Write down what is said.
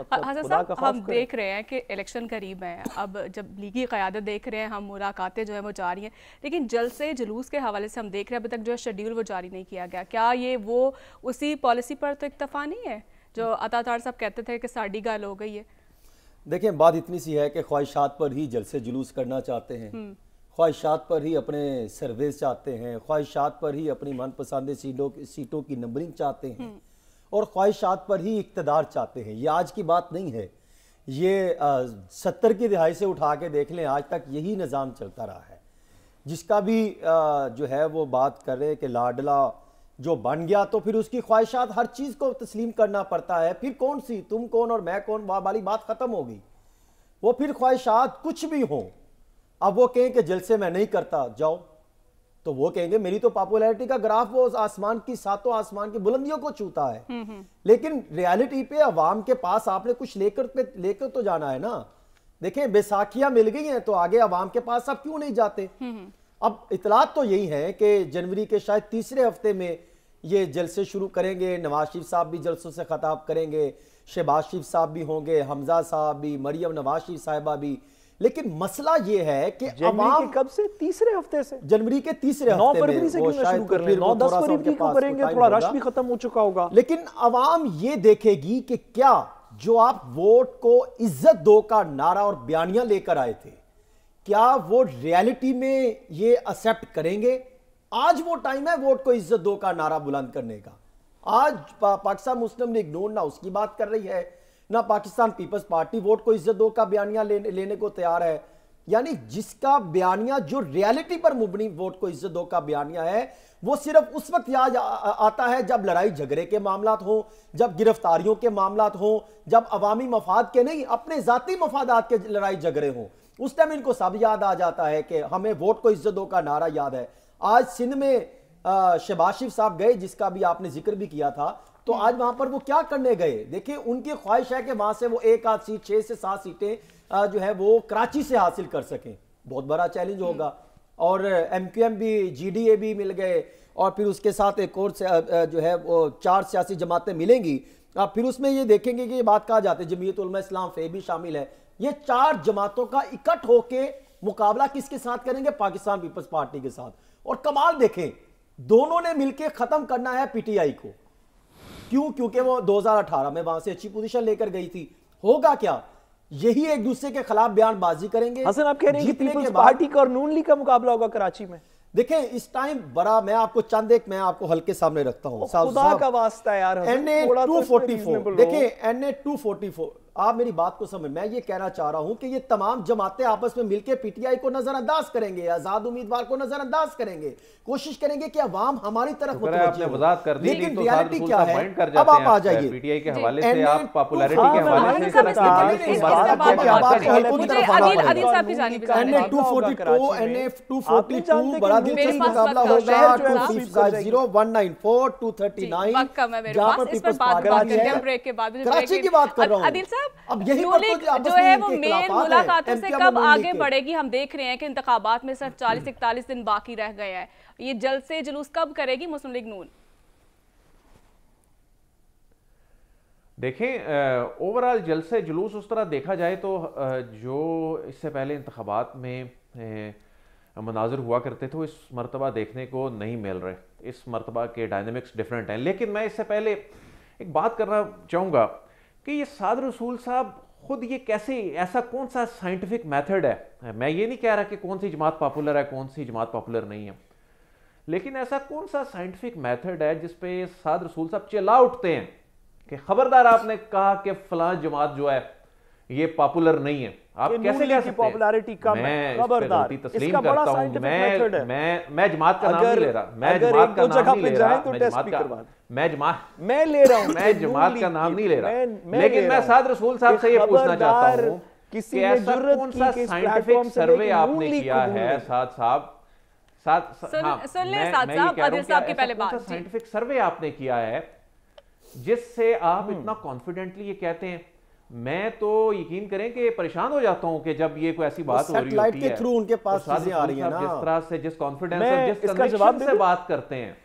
हसन हाँ, हाँ, साहब हम देख रहे हैं कि इलेक्शन करीब है अब जब लीगी क़्यादत देख रहे हैं हम मुलाकातें जो है वो जारी हैं लेकिन जल से जुलूस के हवाले से हम देख रहे हैं अभी तक जो है शेड्यूल वो जारी नहीं किया गया क्या ये वो उसी पॉलिसी पर तो इतफा नहीं है जो अतातार साहब कहते थे कि साड़ी गाल हो गई है देखिए बात इतनी सी है कि ख्वाहिशात पर ही जल से जुलूस करना चाहते हैं हम्म। ख्वाहिशात पर ही अपने सर्वेस चाहते हैं ख्वाहिशात पर ही अपनी मनपसंद सीटों की नंबरिंग चाहते हैं हम्म। और ख्वाहिशात पर ही इकतदार चाहते हैं ये आज की बात नहीं है ये आ, सत्तर की दिहाई से उठा के देख लें आज तक यही निज़ाम चलता रहा है जिसका भी आ, जो है वो बात करें कि लाडला जो बन गया तो फिर उसकी ख्वाहिशात हर चीज़ को तस्लीम करना पड़ता है फिर कौन सी तुम कौन और मैं कौन वाह वाली बात ख़त्म हो गई वो फिर ख्वाहिशात कुछ भी हों अब वो कहें कि जलसे मैं नहीं करता जाओ तो वो कहेंगे मेरी तो पॉपुलैरिटी का ग्राफ वो आसमान की सातों आसमान की बुलंदियों को छूता है हम्म, हम्म। लेकिन रियलिटी पे अवाम के पास आपने कुछ लेकर लेकर तो जाना है ना देखें बैसाखियां मिल गई हैं तो आगे अवाम के पास आप क्यों नहीं जाते हम्म, अब इतलात तो यही है कि जनवरी के शायद तीसरे हफ्ते में ये जलसे शुरू करेंगे नवाज शरीफ साहब भी जलसों से खताब करेंगे शहबाज शरीफ साहब भी होंगे हमजा साहब भी मरियम नवाज शरीफ साहिबा भी लेकिन मसला यह है कि अवाम कब से तीसरे हफ्ते से जनवरी के तीसरे हफ्ते तो भी खत्म हो चुका होगा लेकिन अवाम ये देखेगी कि क्या जो आप वोट को इज्जत दो का नारा और बयानियां लेकर आए थे क्या वो रियलिटी में ये एक्सेप्ट करेंगे आज वो टाइम है वोट को इज्जत दो का नारा बुलंद करने का आज पाकिस्तान मुस्लिम लीग नून ना उसकी बात कर रही है ना पाकिस्तान पीपल्स पार्टी वोट को इज्जत दो का बयानिया लेने, लेने को तैयार है यानी जिसका बयानिया जो रियलिटी पर मुबनी वोट को इज्जत दो का बयानिया है वो सिर्फ उस वक्त याद आता है जब लड़ाई झगड़े के मामला हों जब गिरफ्तारियों के मामला हों जब अवामी मफाद के नहीं अपने ज़ाती मफादात के लड़ाई झगड़े हों उस टाइम इनको सब याद आ जाता है कि हमें वोट को इज्जत दो का नारा याद है आज सिंध में शबाशिफ साहब गए जिसका भी आपने जिक्र भी किया था तो आज वहां पर वो क्या करने गए देखिए उनकी ख्वाहिश है कि वहां से वो एक आध सीट छह से सात सीटें जो है वो कराची से हासिल कर सकें बहुत बड़ा चैलेंज होगा हम्म। और एम क्यू एम भी जी डी ए भी मिल गए और फिर उसके साथ एक और जो है वो चार सियासी जमातें मिलेंगी आप फिर उसमें ये देखेंगे कि ये बात कहा जाती है जमीयत इस्लाम फे भी शामिल है ये चार जमातों का इकट्ठ होके मुकाबला किसके साथ करेंगे पाकिस्तान पीपल्स पार्टी के साथ और कमाल देखें दोनों ने मिलकर खत्म करना है पीटीआई को क्यों क्योंकि वो 2018 में वहां से अच्छी पोजीशन लेकर गई थी होगा क्या यही एक दूसरे के खिलाफ बयानबाजी करेंगे हसन आप कह रहे हैं कि पार्टी का और नून लीग का मुकाबला होगा कराची में देखें इस टाइम बड़ा मैं आपको चंद एक मैं आपको हल्के सामने रखता हूँ खुदा का वास्ता यार N A two forty four देखिए N A two forty four आप मेरी बात को समझ मैं ये कहना चाह रहा हूं कि ये तमाम जमातें आपस में मिलकर पीटीआई को नजरअंदाज करेंगे आजाद उम्मीदवार को नजरअंदाज करेंगे कोशिश करेंगे कि अवाम हमारी तरफ तो आपने कर दी लेकिन रियलिटी क्या है अब आप आ जाइए पीटीआई के हवाले से आप मतलब अब यही पर तो जो है वो मेन मुलाकातों से कब आगे बढ़ेगी हम देख रहे हैं कि इंतबात में सिर्फ चालीस हम्म। इकतालीस दिन बाकी रह ये से जुलूस कब करेगी मुस्लिम लीग नून देखें ओवरऑल जलसे जुलूस उस तरह देखा जाए तो आ, जो इससे पहले इंतबात में मनाजर हुआ करते थे इस मरतबा देखने को नहीं मिल रहे इस मरतबा के डायनेमिक्स डिफरेंट हैं लेकिन मैं इससे पहले एक बात करना चाहूँगा कि ये साद रसूल साहब खुद ये कैसे ऐसा कौन सा साइंटिफिक मेथड है मैं ये नहीं कह रहा कि कौन सी जमात पॉपुलर है कौन सी जमात पॉपुलर नहीं है लेकिन ऐसा कौन सा साइंटिफिक मेथड है जिसपे साद रसूल साहब चिल्ला उठते हैं कि खबरदार आपने कहा कि फलां जमात जो है ये पॉपुलर नहीं है आप कैसे कह सकते पॉपुलरिटी कम है खबरदार तस्लीम करता हूं मैं मैं मैं जमात का नाम ले रहा मैं जमात का नाम नहीं ले रहा मैं जमात का तो मैं जमात मैं ले रहा हूं मैं जमात का नाम नहीं ले रहा लेकिन मैं साद रसूल साहब से ये पूछना चाहता हूं किसी ने जरूरत की कि साइंटिफिक सर्वे आपने किया है साद साहब साथ हाँ, सुन ले साद साहब आदिल साहब की पहले बात साइंटिफिक सर्वे आपने किया है जिससे आप हम्म। इतना कॉन्फिडेंटली ये कहते हैं मैं तो यकीन करें कि परेशान हो जाता हूं कि जब ये कोई ऐसी बात हो रही होती के थ्रू उनके पास आ रही है ना जिस तरह से जिस कॉन्फिडेंस जिस से बात करते हैं